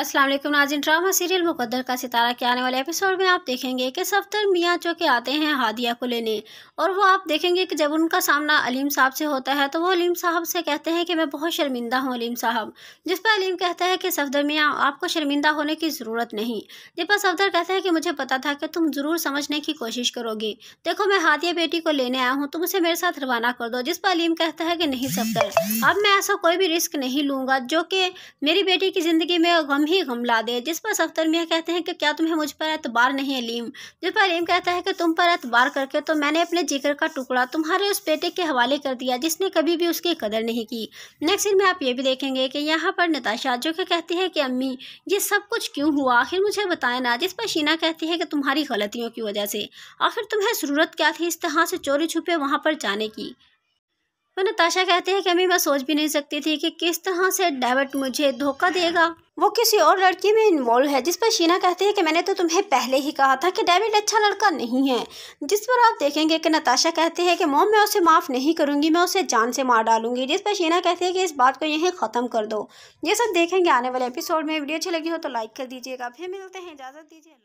अस्सलाम वालेकुम नाजिन drama serial मुकद्दर का सितारा के आने वाले एपिसोड में आप देखेंगे कि सफदर मियाँ जो के आते हैं हादिया को लेने और वो आप देखेंगे कि जब उनका सामना अलीम साहब से होता है तो वो अलीम साहब से कहते हैं कि मैं बहुत शर्मिंदा हूँ अलीम साहब जिस पर अलीम कहता है कि सफदर मियाँ आपको शर्मिंदा होने की ज़रूरत नहीं जिस पर सफदर कहते है कि मुझे पता था कि तुम ज़रूर समझने की कोशिश करोगी देखो मैं हादिया बेटी को लेने आया हूँ तुम उसे मेरे साथ रवाना कर दो जिस पर अलीम कहता है कि नहीं सफदर अब मैं ऐसा कोई भी रिस्क नहीं लूँगा जो कि मेरी बेटी की ज़िंदगी में हम ही गम ला दें जिस पर सफ्तर मियाँ कहते हैं कि क्या तुम्हें मुझ पर एतबार नहीं लीम जिस पर लीम कहता है कि तुम पर एतबार करके तो मैंने अपने जिगर का टुकड़ा तुम्हारे उस बेटे के हवाले कर दिया जिसने कभी भी उसकी कदर नहीं की नेक्स्ट सीन में आप ये भी देखेंगे कि यहाँ पर नताशा जो कि कहती है कि अम्मी ये सब कुछ क्यों हुआ आखिर मुझे बताए ना जिस पर शीना कहती है कि तुम्हारी गलतियों की वजह से आखिर तुम्हें ज़रूरत क्या थी इस तरह से चोरी छुपे वहाँ पर जाने की तो नताशा कहते हैं कि अम्मी मैं सोच भी नहीं सकती थी कि किस तरह से डेविड मुझे धोखा देगा वो किसी और लड़की में इन्वॉल्व है जिस पर शीना कहती है कि मैंने तो तुम्हें पहले ही कहा था कि डेविड अच्छा लड़का नहीं है जिस पर आप देखेंगे कि नताशा कहती है कि मोम मैं उसे माफ़ नहीं करूँगी मैं उसे जान से मार डालूंगी जिस पर शीना कहती है कि इस बात को यहीं ख़त्म कर दो ये सब देखेंगे आने वाले एपिसोड में वीडियो अच्छी लगी हो तो लाइक कर दीजिएगा फिर मिलते हैं इजाज़त दीजिए